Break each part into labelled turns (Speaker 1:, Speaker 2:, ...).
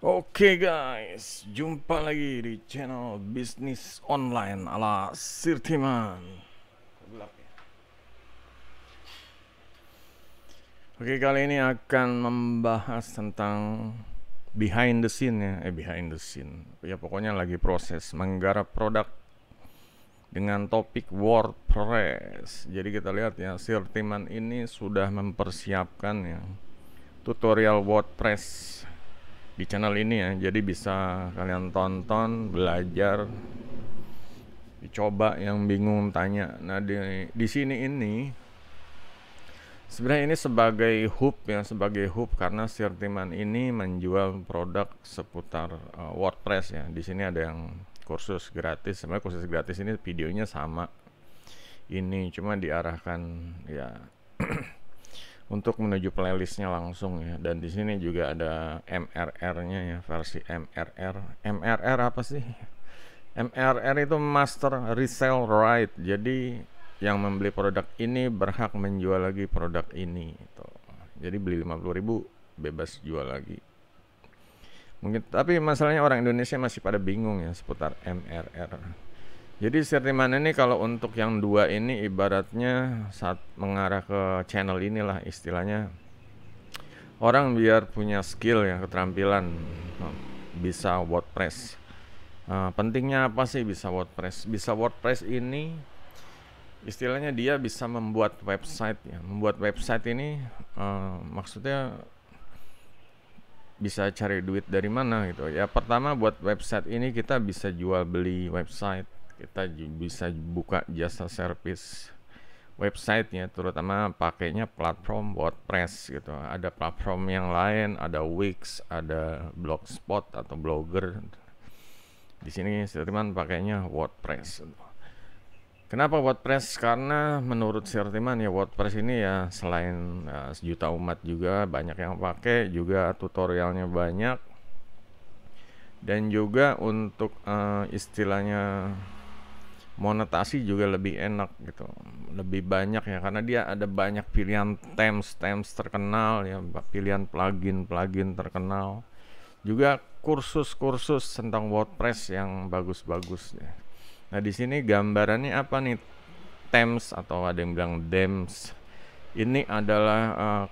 Speaker 1: Oke guys, jumpa lagi di channel bisnis online ala Sirtiman. Ya. Oke kali ini akan membahas tentang behind the scene ya, eh behind the scene. Ya pokoknya lagi proses menggarap produk dengan topik WordPress. Jadi kita lihat ya, Sirtiman ini sudah mempersiapkan ya tutorial WordPress di channel ini ya jadi bisa kalian tonton belajar dicoba yang bingung tanya nah di di sini ini sebenarnya ini sebagai hub ya sebagai hub karena Sirtiman ini menjual produk seputar uh, WordPress ya di sini ada yang kursus gratis sebenarnya kursus gratis ini videonya sama ini cuma diarahkan ya untuk menuju playlistnya langsung ya dan di sini juga ada MRR-nya ya versi MRR MRR apa sih MRR itu Master resale Right jadi yang membeli produk ini berhak menjual lagi produk ini itu jadi beli 50.000 bebas jual lagi mungkin tapi masalahnya orang Indonesia masih pada bingung ya seputar MRR jadi mana ini kalau untuk yang dua ini ibaratnya saat mengarah ke channel inilah istilahnya orang biar punya skill ya keterampilan eh, bisa WordPress. Uh, pentingnya apa sih bisa WordPress? Bisa WordPress ini istilahnya dia bisa membuat website ya. Membuat website ini uh, maksudnya bisa cari duit dari mana gitu. Ya pertama buat website ini kita bisa jual beli website kita bisa buka jasa service websitenya terutama pakainya platform WordPress gitu ada platform yang lain ada Wix ada Blogspot atau Blogger di sini Sirtiman pakainya WordPress kenapa WordPress karena menurut Sirtiman ya WordPress ini ya selain ya, sejuta umat juga banyak yang pakai juga tutorialnya banyak dan juga untuk uh, istilahnya monetasi juga lebih enak gitu lebih banyak ya karena dia ada banyak pilihan themes themes terkenal ya pilihan plugin plugin terkenal juga kursus-kursus tentang WordPress yang bagus-bagus ya. Nah di sini gambarannya apa nih Themes atau ada yang bilang Dems ini adalah uh,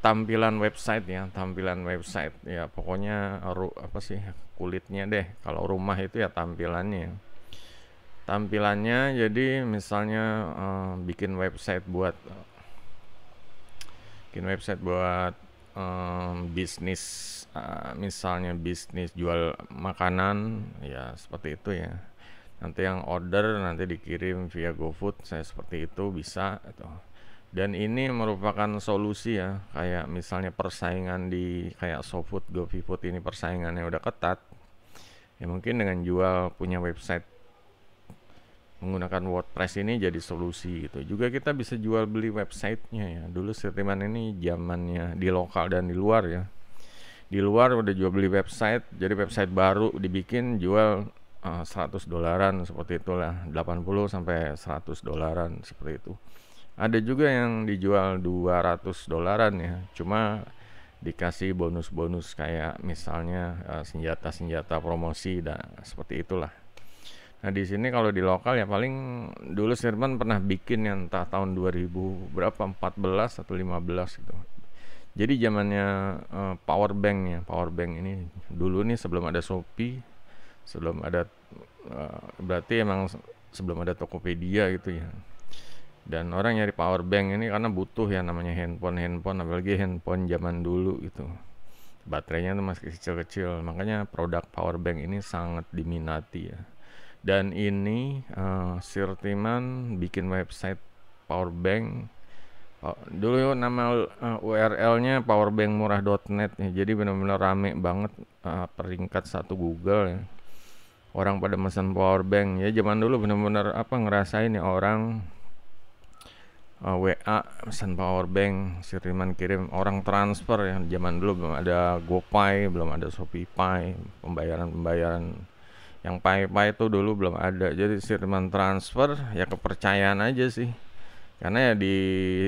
Speaker 1: tampilan website ya tampilan website ya pokoknya apa sih kulitnya deh kalau rumah itu ya tampilannya tampilannya jadi misalnya uh, bikin website buat bikin website buat um, bisnis uh, misalnya bisnis jual makanan ya seperti itu ya nanti yang order nanti dikirim via GoFood saya seperti itu bisa itu dan ini merupakan solusi ya kayak misalnya persaingan di kayak SoFood, GoFood ini persaingannya udah ketat ya mungkin dengan jual punya website menggunakan WordPress ini jadi solusi itu Juga kita bisa jual beli websitenya ya. Dulu setiman ini zamannya di lokal dan di luar ya. Di luar udah jual beli website, jadi website baru dibikin jual uh, eh, 100 dolaran seperti itulah, 80 sampai 100 dolaran seperti itu. Ada juga yang dijual 200 dolaran ya. Cuma dikasih bonus-bonus kayak misalnya eh, senjata-senjata uh, promosi dan seperti itulah. Nah di sini kalau di lokal ya paling dulu Sirman pernah bikin yang entah tahun 2000 berapa 14 atau 15 gitu. Jadi zamannya uh, power bank ya, power bank ini dulu nih sebelum ada Shopee, sebelum ada uh, berarti emang sebelum ada Tokopedia gitu ya. Dan orang nyari power bank ini karena butuh ya namanya handphone-handphone apalagi handphone zaman dulu itu Baterainya tuh masih kecil-kecil, makanya produk power bank ini sangat diminati ya dan ini uh, Sirtiman bikin website powerbank oh, dulu nama uh, eh, URL-nya powerbankmurah.net ya jadi benar-benar rame banget uh, peringkat satu Google ya orang pada pesan powerbank ya zaman dulu benar-benar apa ngerasain ya orang uh, WA pesan powerbank Sirtiman kirim orang transfer ya zaman dulu belum ada GoPay belum ada ShopeePay pembayaran-pembayaran yang pay itu dulu belum ada jadi statement transfer ya kepercayaan aja sih karena ya di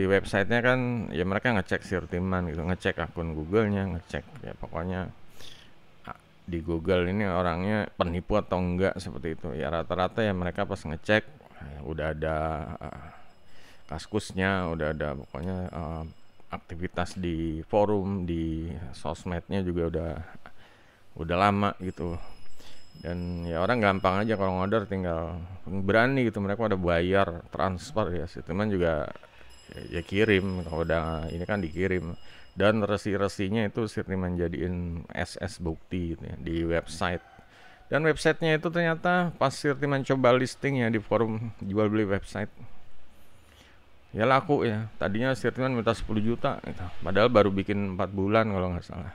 Speaker 1: websitenya kan ya mereka ngecek sirtiman gitu ngecek akun Googlenya ngecek ya pokoknya di Google ini orangnya penipu atau enggak seperti itu ya rata-rata ya mereka pas ngecek ya udah ada uh, kaskusnya udah ada pokoknya uh, aktivitas di forum di sosmednya juga udah udah lama gitu dan ya orang gampang aja kalau order tinggal berani gitu mereka ada bayar transfer ya teman juga ya, ya kirim kalau udah ini kan dikirim dan resi-resinya itu Sirtiman jadiin SS bukti gitu ya, di website dan websitenya itu ternyata pas Sirtiman coba listing ya di forum jual beli website ya laku ya tadinya Sirtiman minta 10 juta gitu. padahal baru bikin 4 bulan kalau nggak salah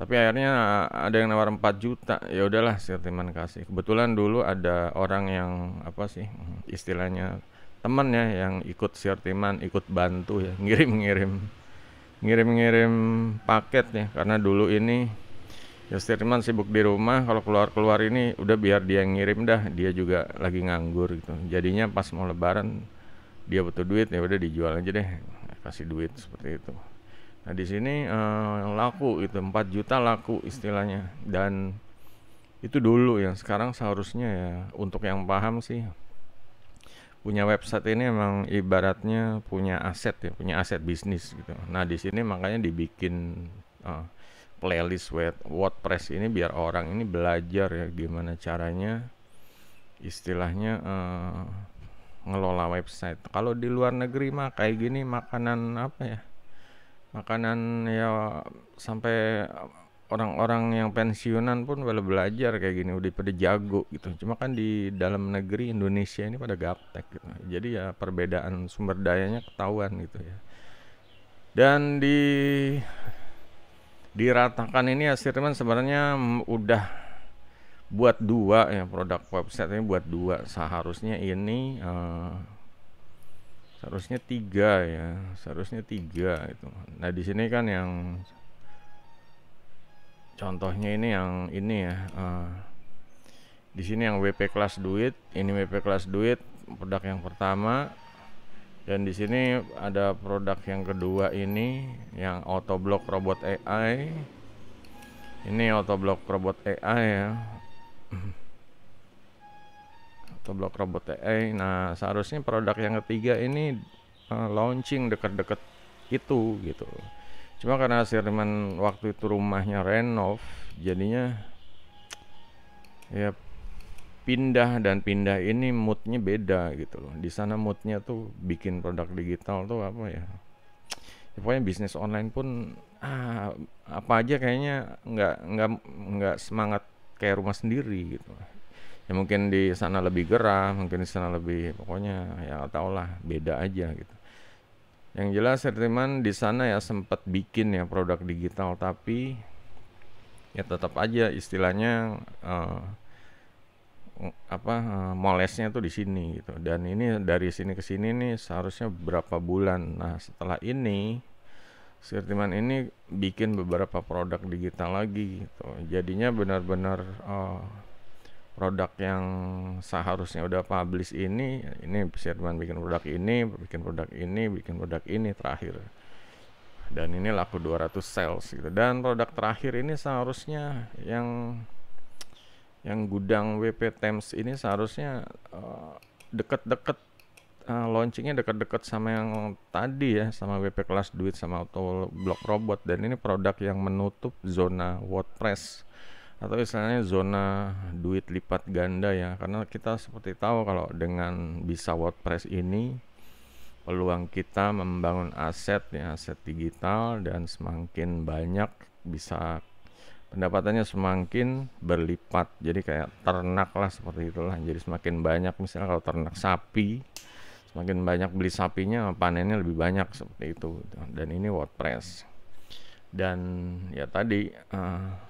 Speaker 1: tapi akhirnya eh, ada yang nawar 4 juta ya udahlah sertiman kasih kebetulan dulu ada orang yang apa sih istilahnya teman ya yang ikut sertiman, ikut bantu ya ngirim ngirim ngirim ngirim paket ya karena dulu ini ya Sirtiman sibuk di rumah kalau keluar keluar ini udah biar dia yang ngirim dah dia juga lagi nganggur gitu jadinya pas mau Lebaran dia butuh duit ya udah dijual aja deh kasih duit seperti itu Nah di sini uh, laku itu 4 juta laku istilahnya dan itu dulu ya sekarang seharusnya ya untuk yang paham sih punya website ini emang ibaratnya punya aset ya punya aset bisnis gitu. Nah di sini makanya dibikin uh, playlist web WordPress ini biar orang ini belajar ya gimana caranya istilahnya uh, ngelola website. Kalau di luar negeri mah kayak gini makanan apa ya? makanan ya sampai orang-orang yang pensiunan pun pada belajar kayak gini udah pada jago gitu cuma kan di dalam negeri Indonesia ini pada gaptek gitu. jadi ya perbedaan sumber dayanya ketahuan gitu ya dan di diratakan ini ya Sirman sebenarnya udah buat dua ya produk website ini buat dua seharusnya ini uh, seharusnya tiga ya seharusnya tiga itu nah di sini kan yang contohnya ini yang ini ya uh, di sini yang WP kelas duit ini WP kelas duit produk yang pertama dan di sini ada produk yang kedua ini yang autoblock robot AI ini autoblock robot AI ya atau blok robot AI. Nah, seharusnya produk yang ketiga ini uh, launching dekat-dekat itu gitu. Cuma karena Sirman waktu itu rumahnya renov, jadinya ya pindah dan pindah ini moodnya beda gitu loh. Di sana moodnya tuh bikin produk digital tuh apa ya? ya pokoknya bisnis online pun ah, apa aja kayaknya nggak nggak nggak semangat kayak rumah sendiri gitu ya mungkin di sana lebih gerah mungkin di sana lebih pokoknya ya tau lah beda aja gitu yang jelas sertiman di sana ya sempat bikin ya produk digital tapi ya tetap aja istilahnya uh, apa uh, molesnya tuh di sini gitu dan ini dari sini ke sini nih seharusnya berapa bulan nah setelah ini sertiman ini bikin beberapa produk digital lagi gitu jadinya benar-benar uh, produk yang seharusnya udah publish ini ini Sherman bikin produk ini bikin produk ini bikin produk ini terakhir dan ini laku 200 sales gitu dan produk terakhir ini seharusnya yang yang gudang WP Thames ini seharusnya deket eh, deket-deket uh, launchingnya deket-deket sama yang tadi ya sama WP kelas duit sama auto block robot dan ini produk yang menutup zona WordPress atau istilahnya zona duit lipat ganda ya karena kita seperti tahu kalau dengan bisa WordPress ini peluang kita membangun aset ya aset digital dan semakin banyak bisa pendapatannya semakin berlipat jadi kayak ternak lah seperti itulah jadi semakin banyak misalnya kalau ternak sapi semakin banyak beli sapinya panennya lebih banyak seperti itu dan ini WordPress dan ya tadi uh,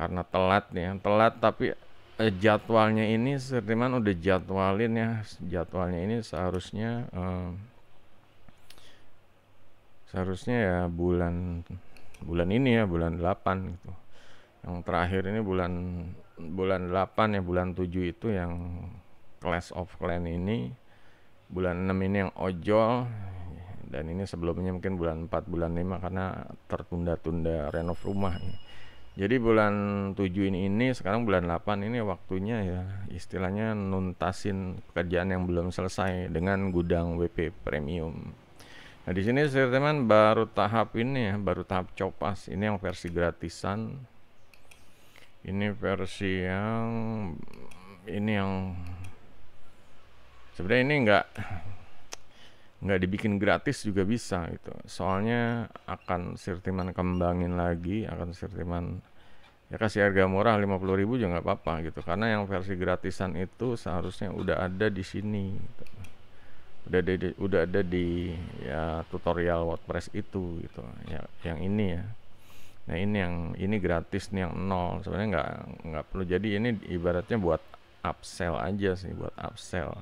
Speaker 1: karena telat nih ya, telat tapi eh, jadwalnya ini Sirtiman udah jadwalin ya jadwalnya ini seharusnya eh, seharusnya ya bulan bulan ini ya bulan 8 gitu yang terakhir ini bulan bulan 8 ya bulan 7 itu yang class of Clan ini bulan 6 ini yang ojol dan ini sebelumnya mungkin bulan 4 bulan 5 karena tertunda-tunda renov rumah ini. Ya. Jadi bulan 7 ini ini sekarang bulan 8 ini waktunya ya istilahnya nuntasin pekerjaan yang belum selesai dengan gudang WP premium. Nah di sini teman baru tahap ini ya, baru tahap copas. Ini yang versi gratisan. Ini versi yang ini yang sebenarnya ini enggak nggak dibikin gratis juga bisa gitu soalnya akan sirtiman kembangin lagi akan sirtiman ya kasih harga murah ribu juga nggak apa-apa gitu karena yang versi gratisan itu seharusnya udah ada di sini gitu. udah ada di, udah ada di ya tutorial WordPress itu gitu ya yang ini ya nah ini yang ini gratis nih yang nol sebenarnya nggak nggak perlu jadi ini ibaratnya buat upsell aja sih buat upsell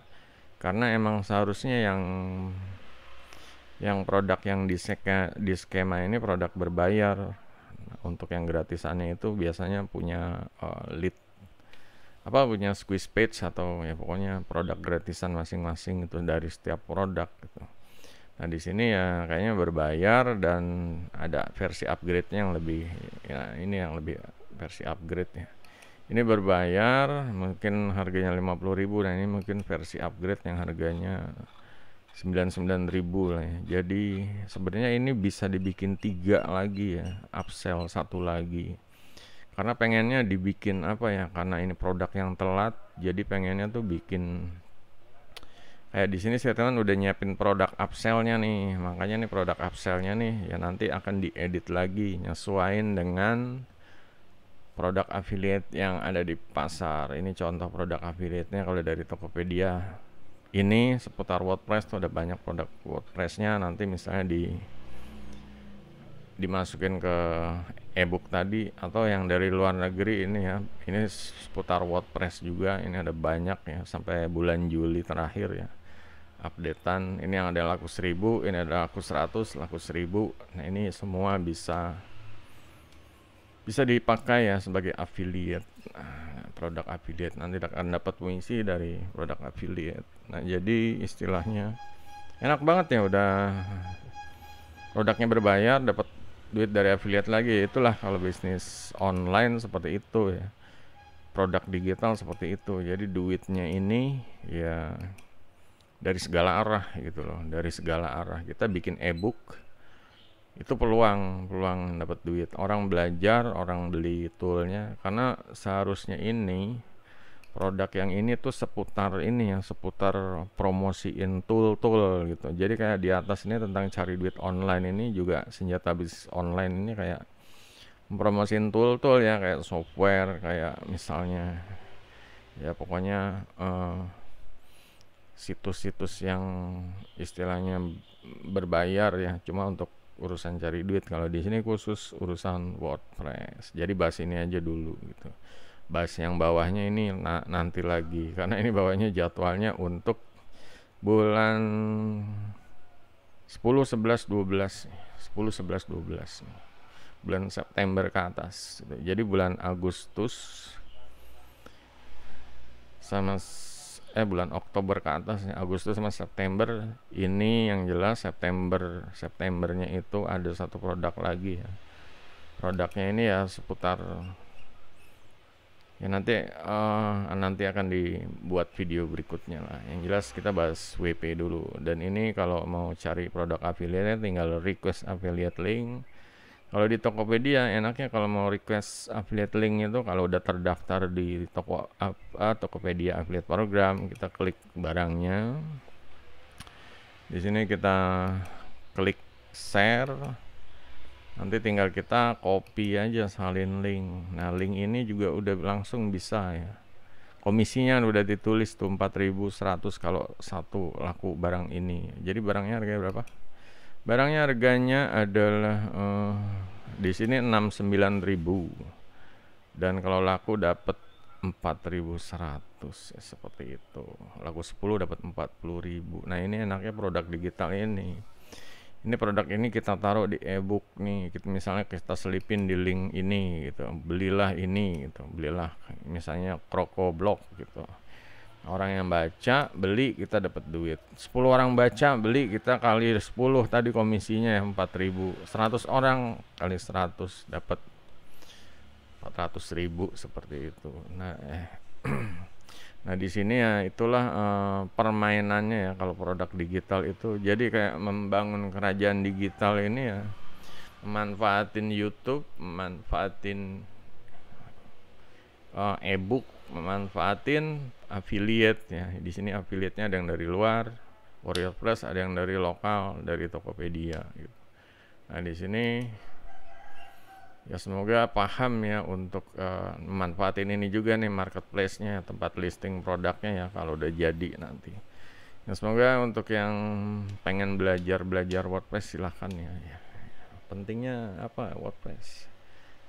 Speaker 1: karena emang seharusnya yang yang produk yang di, di skema ini produk berbayar untuk yang gratisannya itu biasanya punya uh, lead apa punya squeeze page atau ya pokoknya produk gratisan masing-masing itu dari setiap produk gitu. Nah di sini ya kayaknya berbayar dan ada versi upgrade-nya yang lebih ya ini yang lebih versi upgrade ya. Ini berbayar mungkin harganya 50.000 dan ini mungkin versi upgrade yang harganya 99 ribu lah ya. Jadi sebenarnya ini bisa dibikin tiga lagi ya, upsell satu lagi. Karena pengennya dibikin apa ya? Karena ini produk yang telat, jadi pengennya tuh bikin kayak di sini saya teman udah nyiapin produk upsellnya nih. Makanya nih produk upsellnya nih ya nanti akan diedit lagi, nyesuain dengan produk affiliate yang ada di pasar. Ini contoh produk affiliate-nya kalau dari Tokopedia ini seputar WordPress tuh ada banyak produk WordPressnya nanti misalnya di dimasukin ke ebook tadi atau yang dari luar negeri ini ya ini seputar WordPress juga ini ada banyak ya sampai bulan Juli terakhir ya updatean ini yang ada laku 1000 ini ada laku 100 laku 1000 nah ini semua bisa bisa dipakai ya sebagai affiliate nah, produk affiliate nanti akan dapat komisi dari produk affiliate nah jadi istilahnya enak banget ya udah produknya berbayar dapat duit dari affiliate lagi itulah kalau bisnis online seperti itu ya produk digital seperti itu jadi duitnya ini ya dari segala arah gitu loh dari segala arah kita bikin e-book itu peluang peluang dapat duit orang belajar orang beli toolnya karena seharusnya ini produk yang ini tuh seputar ini yang seputar promosiin tool-tool gitu jadi kayak di atas ini tentang cari duit online ini juga senjata bis online ini kayak promosiin tool-tool ya kayak software kayak misalnya ya pokoknya uh, situs-situs yang istilahnya berbayar ya cuma untuk urusan cari duit kalau di sini khusus urusan WordPress jadi bahas ini aja dulu gitu bahas yang bawahnya ini na nanti lagi karena ini bawahnya jadwalnya untuk bulan 10 11 12 10 11 12 bulan September ke atas gitu. jadi bulan Agustus sama eh bulan Oktober ke atas ya. Agustus sama September ini yang jelas September Septembernya itu ada satu produk lagi ya produknya ini ya seputar ya nanti uh, nanti akan dibuat video berikutnya lah yang jelas kita bahas WP dulu dan ini kalau mau cari produk affiliate tinggal request affiliate link kalau di Tokopedia enaknya kalau mau request affiliate link itu kalau udah terdaftar di toko apa Tokopedia affiliate program kita klik barangnya. Di sini kita klik share. Nanti tinggal kita copy aja salin link. Nah, link ini juga udah langsung bisa ya. Komisinya udah ditulis tuh 4.100 kalau satu laku barang ini. Jadi barangnya harganya berapa? Barangnya harganya adalah uh, di sini 69.000. Dan kalau laku dapat 4.100 ya, seperti itu. Laku 10 dapat 40.000. Nah, ini enaknya produk digital ini. Ini produk ini kita taruh di ebook nih. Kita misalnya kita selipin di link ini gitu. Belilah ini gitu. Belilah misalnya Kroko Blog gitu orang yang baca beli kita dapat duit 10 orang baca beli kita kali 10 tadi komisinya ya 4000 100 orang kali 100 dapat ratus ribu seperti itu nah eh. nah di sini ya itulah eh, permainannya ya kalau produk digital itu jadi kayak membangun kerajaan digital ini ya manfaatin YouTube manfaatin eh, book memanfaatin affiliate ya. Di sini affiliate-nya ada yang dari luar, Warrior Plus ada yang dari lokal, dari Tokopedia gitu. Nah, di sini ya semoga paham ya untuk uh, eh, manfaatin ini juga nih marketplace-nya, tempat listing produknya ya kalau udah jadi nanti. Ya semoga untuk yang pengen belajar-belajar WordPress silahkan ya. ya. ya. Pentingnya apa WordPress?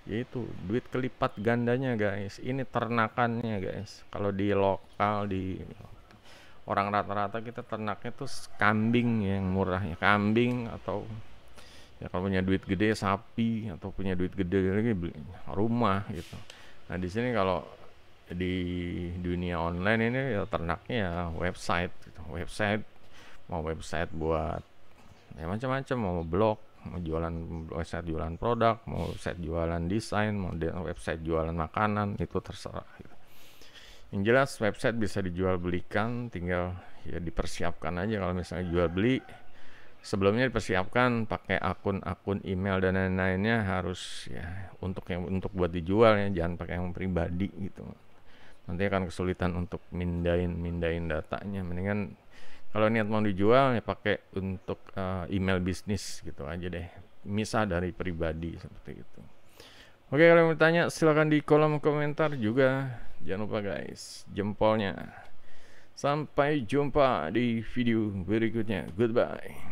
Speaker 1: itu duit kelipat gandanya guys ini ternakannya guys kalau di lokal di orang rata-rata kita ternaknya tuh kambing yang murahnya kambing atau ya kalau punya duit gede sapi atau punya duit gede lagi beli rumah gitu nah di sini kalau di dunia online ini ya ternaknya ya website gitu. website mau website buat ya macam-macam mau blog mau jualan website jualan produk mau website jualan desain mau website jualan makanan itu terserah gitu. yang jelas website bisa dijual belikan tinggal ya dipersiapkan aja kalau misalnya jual beli sebelumnya dipersiapkan pakai akun-akun email dan lain-lainnya harus ya untuk yang untuk buat dijual ya jangan pakai yang pribadi gitu nanti akan kesulitan untuk mindain mindain datanya mendingan kalau niat mau dijual ya pakai untuk uh, email bisnis gitu aja deh misah dari pribadi seperti itu oke kalau mau tanya silahkan di kolom komentar juga jangan lupa guys jempolnya sampai jumpa di video berikutnya goodbye